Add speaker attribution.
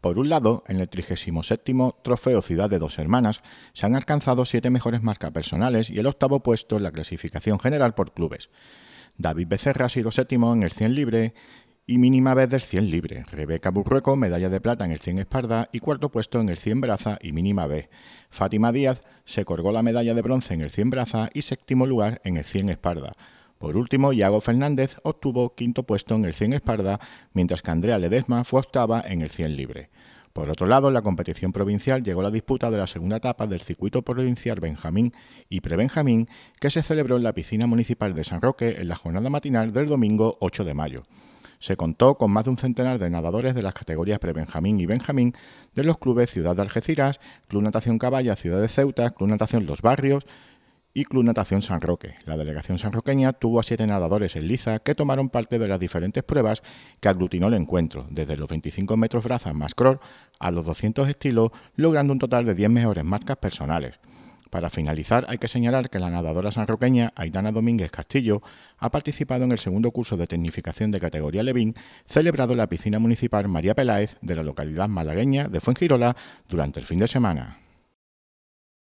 Speaker 1: Por un lado, en el 37 Trofeo Ciudad de Dos Hermanas se han alcanzado siete mejores marcas personales y el octavo puesto en la clasificación general por clubes. David Becerra ha sido séptimo en el 100 libre y mínima vez del 100 libre. Rebeca Burrueco, medalla de plata en el 100 espalda y cuarto puesto en el 100 braza y mínima vez. Fátima Díaz se colgó la medalla de bronce en el 100 braza y séptimo lugar en el 100 espalda. Por último, Iago Fernández obtuvo quinto puesto en el 100 Esparda, mientras que Andrea Ledesma fue octava en el 100 libre. Por otro lado, la competición provincial llegó a la disputa de la segunda etapa del circuito provincial Benjamín y Prebenjamín, que se celebró en la piscina municipal de San Roque en la jornada matinal del domingo 8 de mayo. Se contó con más de un centenar de nadadores de las categorías Prebenjamín y Benjamín de los clubes Ciudad de Algeciras, Club Natación Caballa Ciudad de Ceuta, Club Natación Los Barrios, y Club Natación San Roque. La delegación sanroqueña tuvo a siete nadadores en liza que tomaron parte de las diferentes pruebas que aglutinó el encuentro, desde los 25 metros brazas más crawl a los 200 estilos, logrando un total de 10 mejores marcas personales. Para finalizar, hay que señalar que la nadadora sanroqueña Aitana Domínguez Castillo ha participado en el segundo curso de tecnificación de categoría Levín, celebrado en la piscina municipal María Peláez de la localidad malagueña de Fuengirola durante el fin de semana.